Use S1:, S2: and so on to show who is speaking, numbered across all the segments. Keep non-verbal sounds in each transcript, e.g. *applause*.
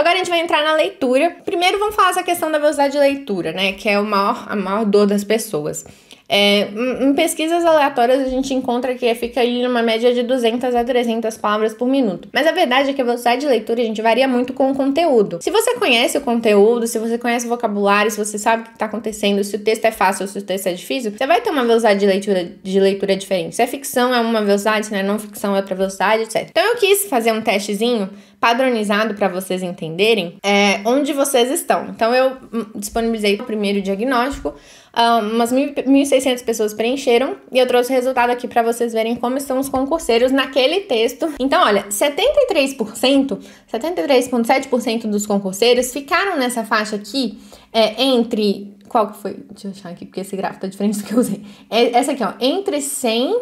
S1: Então, agora a gente vai entrar na leitura. Primeiro vamos falar essa questão da velocidade de leitura, né? Que é o maior, a maior dor das pessoas. É, em pesquisas aleatórias, a gente encontra que fica ali numa média de 200 a 300 palavras por minuto. Mas a verdade é que a velocidade de leitura, gente, varia muito com o conteúdo. Se você conhece o conteúdo, se você conhece o vocabulário, se você sabe o que está acontecendo, se o texto é fácil ou se o texto é difícil, você vai ter uma velocidade de leitura, de leitura diferente. Se é ficção, é uma velocidade, se não é não ficção, é outra velocidade, etc. Então eu quis fazer um testezinho padronizado para vocês entenderem. É, Onde vocês estão. Então, eu hum, disponibilizei o primeiro diagnóstico, ah, umas 1.600 pessoas preencheram e eu trouxe o resultado aqui para vocês verem como estão os concurseiros naquele texto. Então, olha, 73%, 73,7% dos concurseiros ficaram nessa faixa aqui é, entre. Qual que foi? Deixa eu achar aqui, porque esse gráfico tá diferente do que eu usei. É, essa aqui, ó, entre 100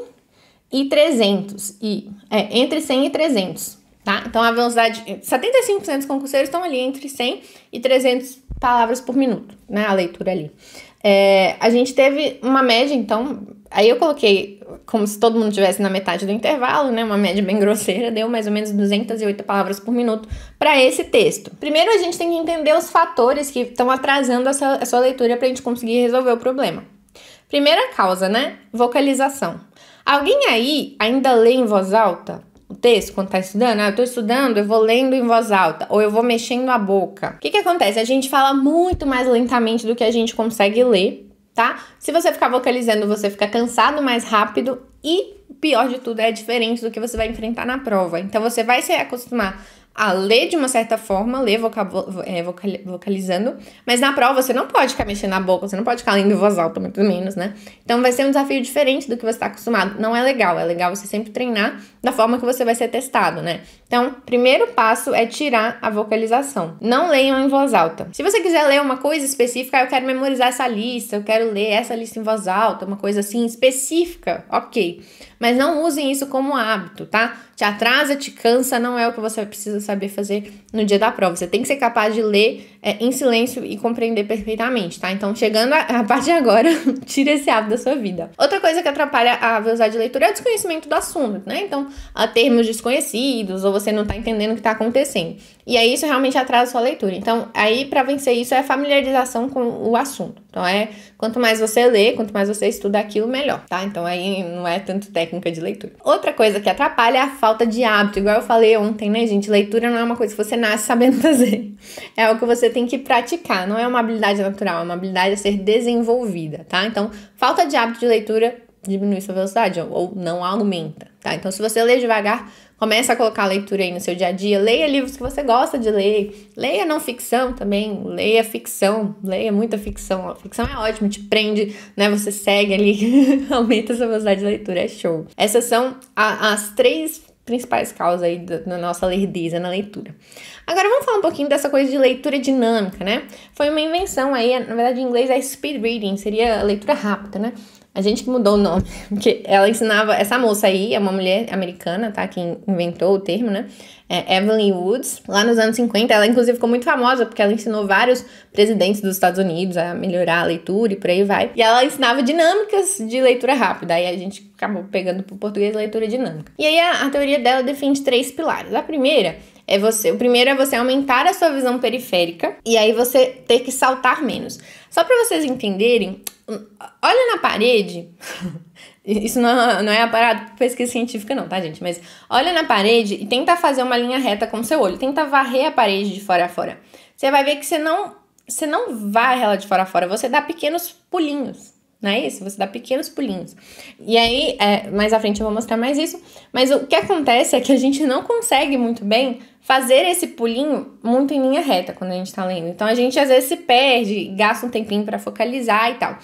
S1: e 300. E, é, entre 100 e 300. Tá? Então, a velocidade... 75% dos concurseiros estão ali entre 100 e 300 palavras por minuto, né? A leitura ali. É, a gente teve uma média, então... Aí eu coloquei como se todo mundo tivesse na metade do intervalo, né? Uma média bem *laughs* grosseira, deu mais ou menos 208 palavras por minuto para esse texto. Primeiro, a gente tem que entender os fatores que estão atrasando a sua leitura para a gente conseguir resolver o problema. Primeira causa, né? Vocalização. Alguém aí ainda lê em voz alta? o texto quando tá estudando? Ah, eu tô estudando, eu vou lendo em voz alta, ou eu vou mexendo a boca. O que que acontece? A gente fala muito mais lentamente do que a gente consegue ler, tá? Se você ficar vocalizando, você fica cansado mais rápido e pior de tudo é diferente do que você vai enfrentar na prova. Então você vai se acostumar a ler de uma certa forma, ler é, vocalizando, mas na prova você não pode ficar mexendo na boca, você não pode ficar lendo em voz alta, muito menos, né? Então vai ser um desafio diferente do que você está acostumado. Não é legal, é legal você sempre treinar da forma que você vai ser testado, né? Então, primeiro passo é tirar a vocalização. Não leiam em voz alta. Se você quiser ler uma coisa específica, ah, eu quero memorizar essa lista, eu quero ler essa lista em voz alta, uma coisa assim específica, ok. Mas não usem isso como hábito, tá? Te atrasa, te cansa, não é o que você precisa saber fazer no dia da prova. Você tem que ser capaz de ler é, em silêncio e compreender perfeitamente, tá? Então, chegando à parte de agora, *laughs* tira esse hábito da sua vida. Outra coisa que atrapalha a velocidade de leitura é o desconhecimento do assunto, né? Então, a termos desconhecidos ou você não tá entendendo o que tá acontecendo. E aí isso realmente atrasa a sua leitura. Então, aí para vencer isso é familiarização com o assunto. Então é, quanto mais você lê, quanto mais você estuda aquilo, melhor, tá? Então aí não é tanto técnica de leitura. Outra coisa que atrapalha é a falta de hábito. Igual eu falei ontem, né, gente? Leitura não é uma coisa que você nasce sabendo *laughs* fazer. É o que você tem que praticar, não é uma habilidade natural, é uma habilidade a ser desenvolvida, tá? Então, falta de hábito de leitura diminui sua velocidade ou não aumenta, tá? Então, se você lê devagar, Começa a colocar a leitura aí no seu dia a dia. Leia livros que você gosta de ler. Leia não ficção também. Leia ficção. Leia muita ficção. A ficção é ótimo, te prende, né? Você segue ali, *laughs* aumenta a sua velocidade de leitura. É show. Essas são a, as três principais causas aí da, da nossa lerdeza na leitura. Agora vamos falar um pouquinho dessa coisa de leitura dinâmica, né? Foi uma invenção aí, na verdade em inglês é speed reading, seria leitura rápida, né? A gente que mudou o nome, *laughs* porque ela ensinava, essa moça aí é uma mulher americana, tá? Que inventou o termo, né? É Evelyn Woods, lá nos anos 50. Ela, inclusive, ficou muito famosa porque ela ensinou vários presidentes dos Estados Unidos a melhorar a leitura e por aí vai. E ela ensinava dinâmicas de leitura rápida. Aí a gente acabou pegando pro português leitura dinâmica. E aí a, a teoria dela defende três pilares. A primeira é você. O primeiro é você aumentar a sua visão periférica e aí você ter que saltar menos. Só para vocês entenderem, Olha na parede. *laughs* Isso não, não é aparado pesquisa científica, não, tá, gente? Mas olha na parede e tenta fazer uma linha reta com o seu olho. Tenta varrer a parede de fora a fora. Você vai ver que você não, você não varre ela de fora a fora, você dá pequenos pulinhos. Não é isso? Você dá pequenos pulinhos. E aí, é, mais à frente eu vou mostrar mais isso. Mas o que acontece é que a gente não consegue muito bem fazer esse pulinho muito em linha reta quando a gente tá lendo. Então a gente às vezes se perde, gasta um tempinho para focalizar e tal.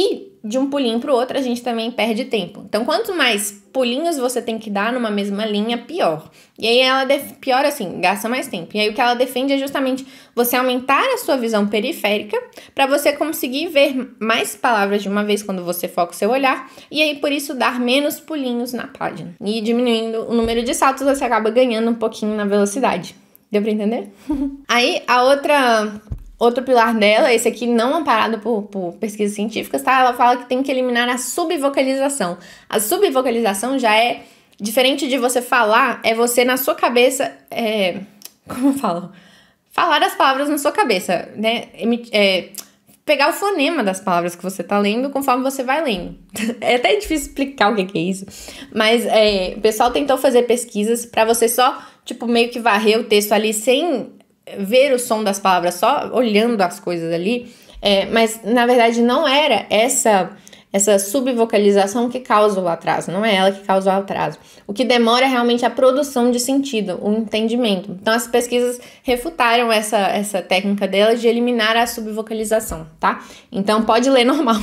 S1: E de um pulinho para o outro a gente também perde tempo. Então, quanto mais pulinhos você tem que dar numa mesma linha, pior. E aí ela pior assim, gasta mais tempo. E aí o que ela defende é justamente você aumentar a sua visão periférica para você conseguir ver mais palavras de uma vez quando você foca o seu olhar e aí por isso dar menos pulinhos na página. E diminuindo o número de saltos, você acaba ganhando um pouquinho na velocidade. Deu para entender? *laughs* aí a outra Outro pilar dela, esse aqui não amparado por, por pesquisas científicas, tá? Ela fala que tem que eliminar a subvocalização. A subvocalização já é diferente de você falar, é você na sua cabeça. É, como falo? Falar as palavras na sua cabeça, né? É, pegar o fonema das palavras que você tá lendo conforme você vai lendo. *laughs* É até difícil explicar o que, que é isso, mas é, o pessoal tentou fazer pesquisas para você só, tipo, meio que varrer o texto ali sem ver o som das palavras, só olhando as coisas ali. É, mas na verdade não era essa essa subvocalização que causa o atraso, não é ela que causa o atraso. O que demora é realmente a produção de sentido, o entendimento. Então as pesquisas refutaram essa, essa técnica dela de eliminar a subvocalização, tá? Então pode ler normal. *laughs*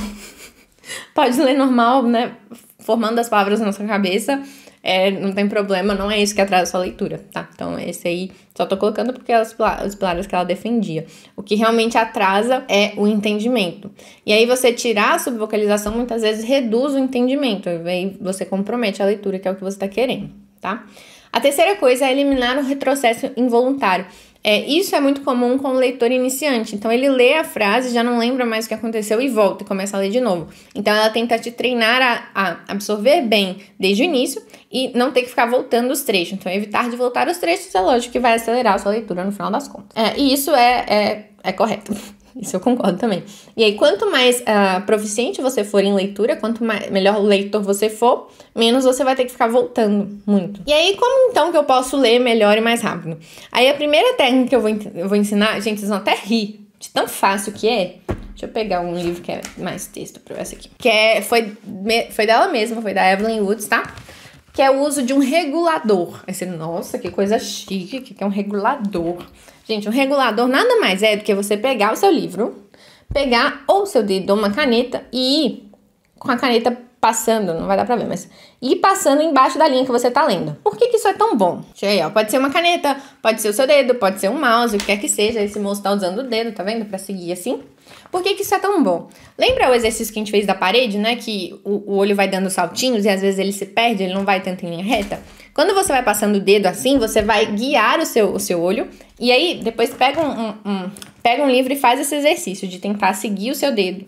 S1: pode ler normal, né? Formando as palavras na sua cabeça é, não tem problema, não é isso que atrasa a sua leitura, tá? Então, esse aí só tô colocando porque é os, pilares que ela defendia. O que realmente atrasa é o entendimento. E aí, você tirar a subvocalização muitas vezes reduz o entendimento, e aí você compromete a leitura, que é o que você tá querendo, tá? A terceira coisa é eliminar o retrocesso involuntário. É, isso é muito comum com o leitor iniciante. Então, ele lê a frase, já não lembra mais o que aconteceu e volta e começa a ler de novo. Então, ela tenta te treinar a, a absorver bem desde o início e não ter que ficar voltando os trechos. Então, evitar de voltar os trechos é lógico que vai acelerar a sua leitura no final das contas. É, e isso é, é, é correto. Isso eu concordo também. E aí, quanto mais uh, proficiente você for em leitura, quanto mais, melhor leitor você for, menos você vai ter que ficar voltando muito. E aí, como então que eu posso ler melhor e mais rápido? Aí, a primeira técnica que eu vou, eu vou ensinar, gente, vocês vão até rir de tão fácil que é. Deixa eu pegar um livro que é mais texto pra essa aqui. Que é, foi, foi dela mesma, foi da Evelyn Woods, tá? Que é o uso de um regulador. Aí você, nossa, que coisa chique, que é um regulador. Gente, um regulador nada mais é do que você pegar o seu livro, pegar ou seu dedo ou uma caneta e ir com a caneta passando, não vai dar pra ver, mas ir passando embaixo da linha que você tá lendo. Por que, que isso é tão bom? Deixa aí, ó. Pode ser uma caneta, pode ser o seu dedo, pode ser um mouse, o que quer que seja. Esse moço tá usando o dedo, tá vendo? Pra seguir assim. Por que, que isso é tão bom? Lembra o exercício que a gente fez da parede, né? Que o, o olho vai dando saltinhos e às vezes ele se perde, ele não vai tanto em linha reta? Quando você vai passando o dedo assim, você vai guiar o seu, o seu olho. E aí, depois pega um, um, um pega um livro e faz esse exercício de tentar seguir o seu dedo.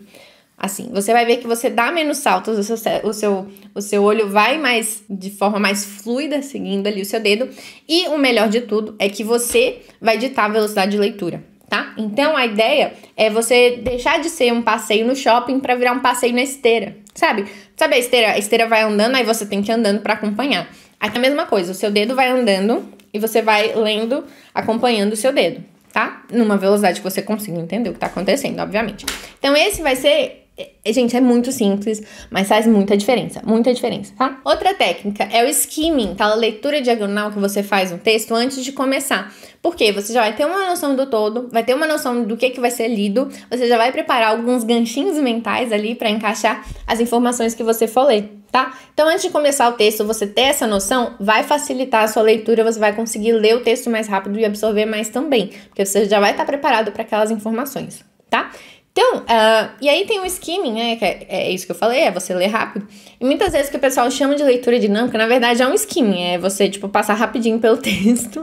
S1: Assim, você vai ver que você dá menos saltos, o seu, o seu, o seu olho vai mais de forma mais fluida, seguindo ali o seu dedo. E o melhor de tudo é que você vai ditar a velocidade de leitura. Tá? Então a ideia é você deixar de ser um passeio no shopping para virar um passeio na esteira, sabe? Sabe a esteira, a esteira vai andando, aí você tem que ir andando para acompanhar. Aqui é a mesma coisa, o seu dedo vai andando e você vai lendo, acompanhando o seu dedo, tá? Numa velocidade que você consiga entender o que tá acontecendo, obviamente. Então, esse vai ser é, é, gente, é muito simples, mas faz muita diferença, muita diferença, tá? Outra técnica é o skimming, tá? A leitura diagonal que você faz um texto antes de começar. Porque você já vai ter uma noção do todo, vai ter uma noção do que, que vai ser lido, você já vai preparar alguns ganchinhos mentais ali para encaixar as informações que você for ler, tá? Então, antes de começar o texto, você ter essa noção vai facilitar a sua leitura, você vai conseguir ler o texto mais rápido e absorver mais também, porque você já vai estar preparado para aquelas informações, tá? Então, uh, e aí tem o um skimming, né? Que é, é, isso que eu falei, é você ler rápido. E muitas vezes que o pessoal chama de leitura dinâmica, na verdade é um skimming, é você, tipo, passar rapidinho pelo *laughs* texto.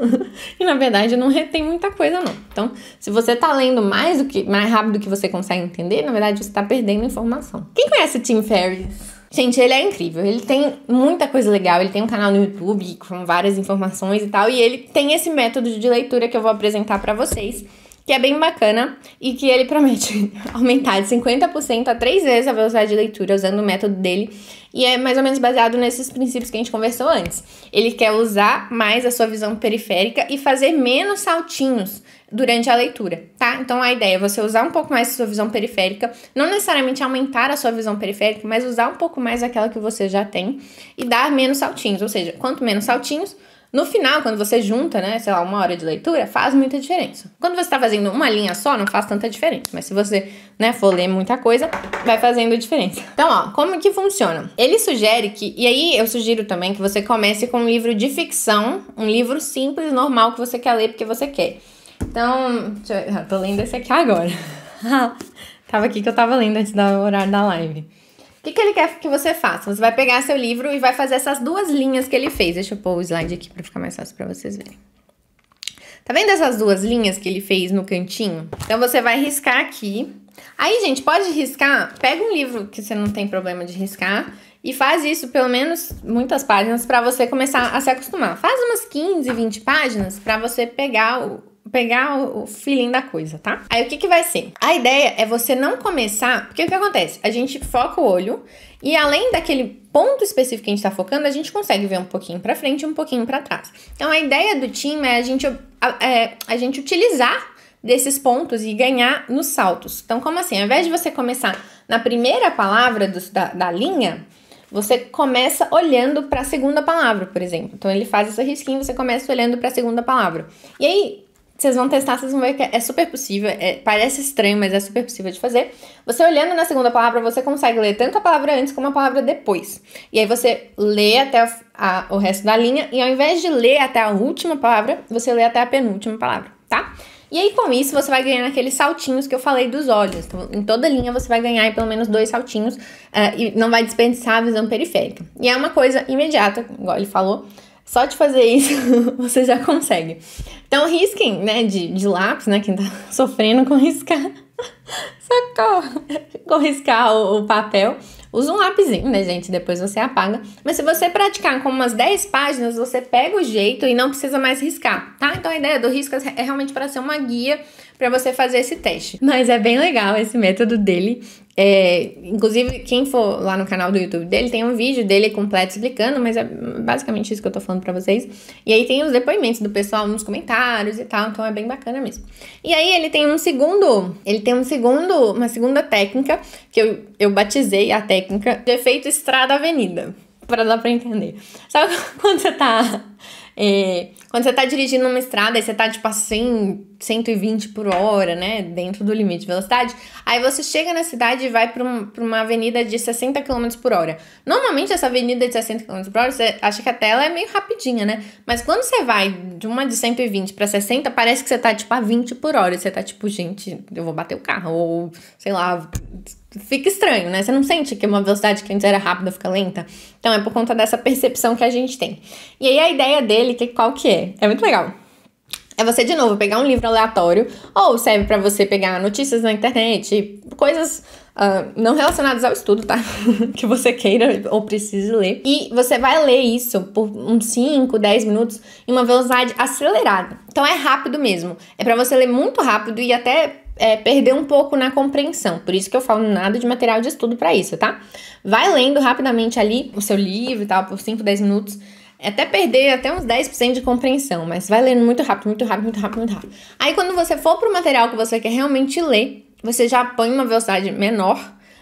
S1: e na verdade não retém muita coisa, não. Então, se você tá lendo mais do que mais rápido do que você consegue entender, na verdade você tá perdendo informação. Quem conhece o Tim Ferriss? Gente, ele é incrível. Ele tem muita coisa legal. Ele tem um canal no YouTube com várias informações e tal. E ele tem esse método de leitura que eu vou apresentar para vocês que é bem bacana e que ele promete *laughs* aumentar de 50% a 3 vezes a velocidade de leitura usando o método dele. E é mais ou menos baseado nesses princípios que a gente conversou antes. Ele quer usar mais a sua visão periférica e fazer menos saltinhos durante a leitura, tá? Então a ideia é você usar um pouco mais a sua visão periférica, não necessariamente aumentar a sua visão periférica, mas usar um pouco mais aquela que você já tem e dar menos saltinhos, ou seja, quanto menos saltinhos, no final, quando você junta, né, sei lá, uma hora de leitura, faz muita diferença. Quando você está fazendo uma linha só, não faz tanta diferença. Mas se você, né, for ler muita coisa, vai fazendo diferença. Então, ó, como que funciona? Ele sugere que, e aí eu sugiro também que você comece com um livro de ficção, um livro simples, normal, que você quer ler porque você quer. Então, deixa eu, eu tô lendo esse aqui agora. *laughs* tava aqui que eu tava lendo antes do horário da live que, que ele quer que você faça? Você vai pegar seu livro e vai fazer essas duas linhas que ele fez. Deixa eu pôr o slide aqui para ficar mais fácil para vocês verem. Tá vendo essas duas linhas que ele fez no cantinho? Então você vai riscar aqui. Aí, gente, pode riscar. Pega um livro que você não tem problema de riscar e faz isso pelo menos muitas páginas para você começar a se acostumar. Faz umas 15, 20 páginas para você pegar o, pegar o feeling da coisa, tá? Aí o que que vai ser? A ideia é você não começar, porque o que acontece? A gente foca o olho e além daquele ponto específico que a gente está focando, a gente consegue ver um pouquinho para frente e um pouquinho para trás. Então a ideia do time é a gente, é, a gente utilizar desses pontos e ganhar nos saltos. Então, como assim? Ao invés de você começar na primeira palavra do, da, da linha, você começa olhando para a segunda palavra, por exemplo. Então ele faz essa risquinha, você começa olhando para a segunda palavra. E aí vocês vão testar, vocês vão ver que é super possível. É, parece estranho, mas é super possível de fazer. Você olhando na segunda palavra, você consegue ler tanto a palavra antes como a palavra depois. E aí você lê até a, o resto da linha, e ao invés de ler até a última palavra, você lê até a penúltima palavra, tá? E aí, com isso, você vai ganhando aqueles saltinhos que eu falei dos olhos. Então, em toda linha, você vai ganhar pelo menos dois saltinhos uh, e não vai desperdiçar a visão periférica. E é uma coisa imediata, igual ele falou, só de fazer isso, *laughs* você já consegue. Então, risquem, né, de, de lápis, né, quem tá *laughs* sofrendo com riscar. *laughs* Socorro! Com riscar o, o papel. Usa um lapisinho, né, gente? Depois você apaga. Mas se você praticar com umas 10 páginas, você pega o jeito e não precisa mais riscar, tá? Então a ideia do risco é realmente para ser uma guia para você fazer esse teste. Mas é bem legal esse método dele. É, inclusive, quem for lá no canal do YouTube dele, tem um vídeo dele completo explicando, mas é basicamente isso que eu tô falando pra vocês. E aí tem os depoimentos do pessoal nos comentários e tal, então é bem bacana mesmo. E aí ele tem um segundo, ele tem um segundo, uma segunda técnica, que eu, eu batizei a técnica de efeito estrada avenida, para dar pra entender. Sabe *laughs* quando você tá é, quando você tá dirigindo numa estrada e você tá tipo a 100, 120 por hora, né? Dentro do limite de velocidade. Aí você chega na cidade e vai pra, um, pra uma avenida de 60 km por hora. Normalmente essa avenida de 60 km por hora, você acha que a tela é meio rapidinha, né? Mas quando você vai de uma de 120 pra 60, parece que você tá tipo a 20 por hora. você tá tipo, gente, eu vou bater o carro. Ou sei lá fica estranho, né? Você não sente que uma velocidade que antes era rápida fica lenta? Então é por conta dessa percepção que a gente tem. E aí a ideia dele, que qual que é? É muito legal. É você de novo pegar um livro aleatório ou serve para você pegar notícias na internet, coisas Uh, não relacionadas ao estudo, tá? *laughs* que você queira ou precise ler. E você vai ler isso por uns 5, 10 minutos em uma velocidade acelerada. Então é rápido mesmo. É para você ler muito rápido e até é, perder um pouco na compreensão. Por isso que eu falo nada de material de estudo para isso, tá? Vai lendo rapidamente ali o seu livro e tal, por 5, 10 minutos. Até perder até uns 10% de compreensão, mas vai lendo muito rápido, muito rápido, muito rápido, muito rápido. Aí quando você for pro material que você quer realmente ler, você já põe uma velocidade menor,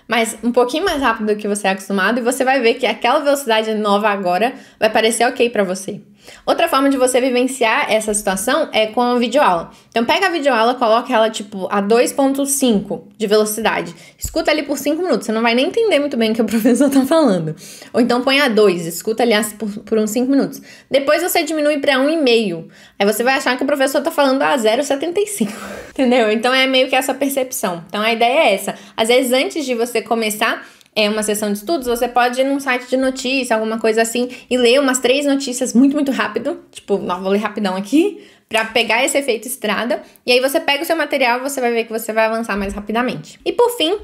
S1: mas um pouquinho mais rápido do que você é acostumado, e você vai ver que aquela velocidade nova agora vai parecer ok para você. Outra forma de você vivenciar essa situação é com a videoaula. Então pega a videoaula, coloca ela tipo a 2.5 de velocidade. Escuta ali por 5 minutos, você não vai nem entender muito bem o que o *laughs* professor tá falando. Ou então põe a 2, escuta ali por, por uns 5 minutos. Depois você diminui para 1,5. Aí você vai achar que o professor tá falando a 0,75. *laughs* Entendeu? Então é meio que essa percepção. Então a ideia é essa. Às vezes antes de você começar é, uma sessão de estudos, você pode ir num site de notícia, alguma coisa assim, e ler umas três notícias muito, muito rápido. Tipo, não, vou ler rapidão aqui, *laughs* para pegar esse efeito estrada. E aí você pega o seu material, você vai ver que você vai avançar mais rapidamente. E por fim,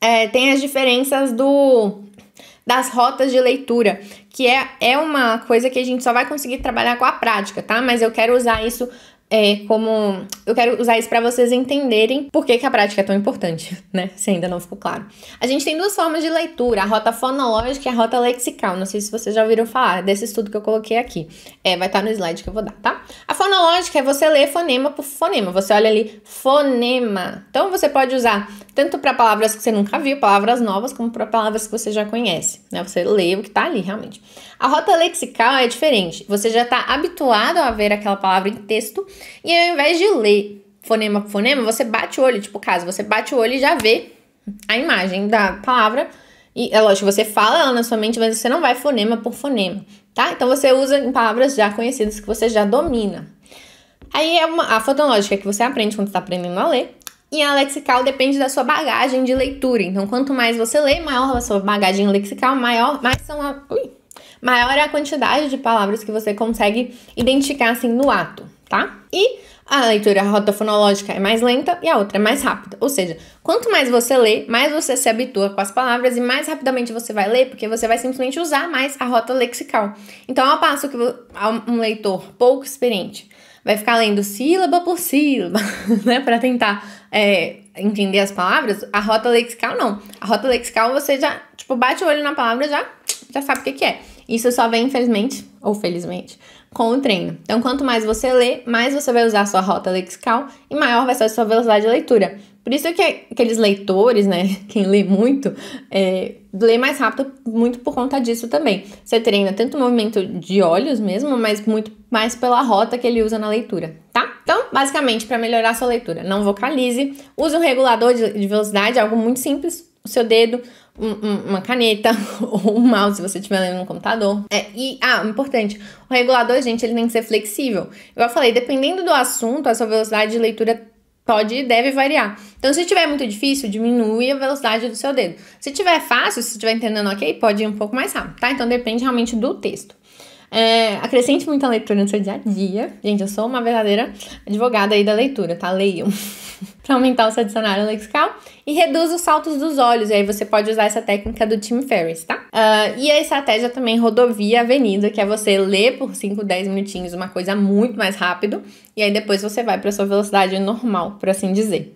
S1: é, tem as diferenças do das rotas de leitura, que é, é uma coisa que a gente só vai conseguir trabalhar com a prática, tá? Mas eu quero usar isso é, como. Eu quero usar isso para vocês entenderem por que, que a prática é tão importante, né? Se ainda não ficou claro. A gente tem duas formas de leitura: a rota fonológica e a rota lexical. Não sei se vocês já ouviram falar desse estudo que eu coloquei aqui. É, vai estar tá no slide que eu vou dar, tá? A fonológica é você ler fonema por fonema. Você olha ali fonema. Então você pode usar tanto para palavras que você nunca viu, palavras novas, como para palavras que você já conhece, né? Você lê o que tá ali, realmente. A rota lexical é diferente. Você já tá habituado a ver aquela palavra em texto e ao invés de ler fonema por fonema, você bate o olho, tipo, caso você bate o olho e já vê a imagem da palavra. E é lógico, você fala ela na sua mente, mas você não vai fonema por fonema, tá? Então você usa em palavras já conhecidas que você já domina. Aí é uma, a fonológica que você aprende quando está aprendendo a ler. E a lexical depende da sua bagagem de leitura. Então, quanto mais você lê, maior a sua bagagem lexical, maior, mais são a, ui, maior é a quantidade de palavras que você consegue identificar assim no ato tá? E a leitura a rota fonológica é mais lenta e a outra é mais rápida. Ou seja, quanto mais você lê, mais você se habitua com as palavras e mais rapidamente você vai ler, porque você vai simplesmente usar mais a rota lexical. Então, ao passo que um leitor pouco experiente vai ficar lendo sílaba por sílaba, *laughs* né, para tentar é, entender as palavras, a rota lexical não. A rota lexical você já, tipo, bate o olho na palavra já já sabe o que, que é. Isso só vem, infelizmente, ou felizmente, com o treino. Então, quanto mais você lê, mais você vai usar a sua rota lexical e maior vai ser a sua velocidade de leitura. Por isso que aqueles leitores, né, *laughs* quem lê muito, é, lê mais rápido, muito por conta disso também. Você treina tanto o movimento de olhos mesmo, mas muito mais pela rota que ele usa na leitura, tá? Então, basicamente, para melhorar a sua leitura, não vocalize, use um regulador de velocidade, algo muito simples, o seu dedo, uma caneta *laughs* ou um mouse se você estiver lendo no computador. É, e, ah, importante, o regulador, gente, ele tem que ser flexível. Eu já falei, dependendo do assunto, a sua velocidade de leitura pode e deve variar. Então, se tiver muito difícil, diminui a velocidade do seu dedo. Se tiver fácil, se estiver entendendo ok, pode ir um pouco mais rápido, tá? Então, depende realmente do texto. É, acrescente muita leitura no seu dia a dia. Gente, eu sou uma verdadeira advogada aí da leitura, tá? Leiam. *laughs* para aumentar o seu dicionário lexical e reduz os saltos dos olhos. E aí você pode usar essa técnica do Tim Ferriss, tá? Uh, e a estratégia também rodovia avenida, que é você ler por 5, 10 minutinhos uma coisa muito mais rápido e aí depois você vai para sua velocidade normal, por assim dizer.